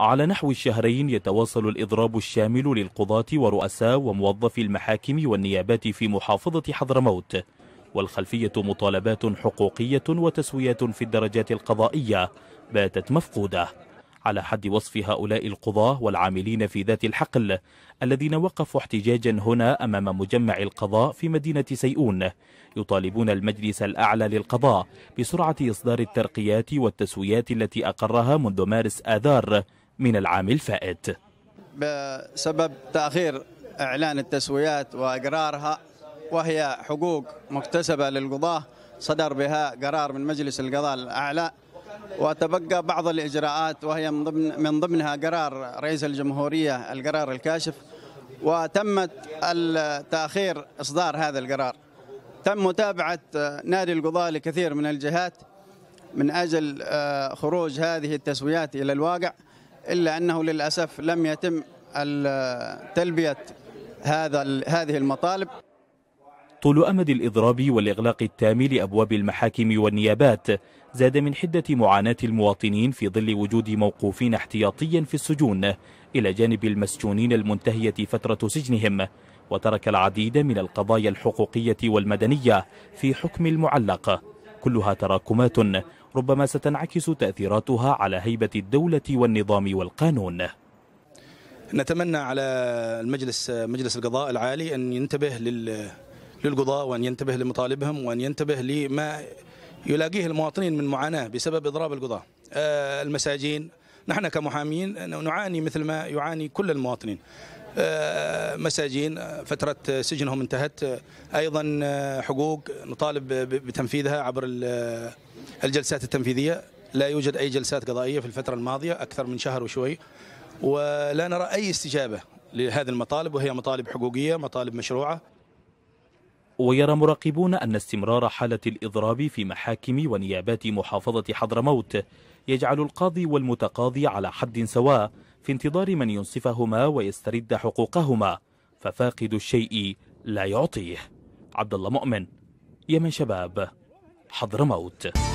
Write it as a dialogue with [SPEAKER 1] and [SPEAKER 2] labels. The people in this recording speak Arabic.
[SPEAKER 1] على نحو الشهرين يتواصل الإضراب الشامل للقضاة ورؤساء وموظفي المحاكم والنيابات في محافظة حضرموت والخلفية مطالبات حقوقية وتسويات في الدرجات القضائية باتت مفقودة على حد وصف هؤلاء القضاة والعاملين في ذات الحقل الذين وقفوا احتجاجا هنا أمام مجمع القضاء في مدينة سيئون يطالبون المجلس الأعلى للقضاء بسرعة إصدار الترقيات والتسويات التي أقرها منذ مارس آذار من العام الفائت
[SPEAKER 2] بسبب تأخير إعلان التسويات وإقرارها وهي حقوق مكتسبة للقضاة صدر بها قرار من مجلس القضاء الأعلى وتبقى بعض الإجراءات وهي من, ضمن من ضمنها قرار رئيس الجمهورية القرار الكاشف وتمت التأخير إصدار هذا القرار تم متابعة نادي القضاء لكثير من الجهات من أجل آه، خروج هذه التسويات إلى الواقع إلا أنه للأسف لم يتم تلبية هذا هذه المطالب
[SPEAKER 1] طول أمد الإضراب والإغلاق التام لأبواب المحاكم والنيابات زاد من حدة معاناة المواطنين في ظل وجود موقوفين احتياطيا في السجون إلى جانب المسجونين المنتهية فترة سجنهم وترك العديد من القضايا الحقوقية والمدنية في حكم المعلق كلها تراكمات ربما ستنعكس تأثيراتها على هيبة الدولة والنظام والقانون
[SPEAKER 3] نتمنى على المجلس مجلس القضاء العالي أن ينتبه للقضاء وأن ينتبه لمطالبهم وأن ينتبه لما يلاقيه المواطنين من معاناة بسبب إضراب القضاء آه، المساجين نحن كمحامين نعاني مثل ما يعاني كل المواطنين آه، مساجين آه، فترة سجنهم انتهت آه، أيضا حقوق نطالب بتنفيذها عبر الجلسات التنفيذية لا يوجد أي جلسات قضائية في الفترة الماضية أكثر من شهر وشوي ولا نرى أي استجابة لهذه المطالب وهي مطالب حقوقية مطالب مشروعة
[SPEAKER 1] ويرى مراقبون أن استمرار حالة الإضراب في محاكم ونيابات محافظة حضرموت يجعل القاضي والمتقاضي على حد سواء في انتظار من ينصفهما ويسترد حقوقهما ففاقد الشيء لا يعطيه عبد الله مؤمن يمن شباب حضرموت